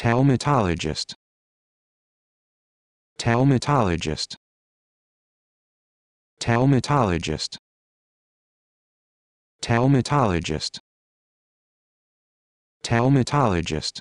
Talmatologist. Talmatologist. Talmatologist. Talmatologist. Talmatologist.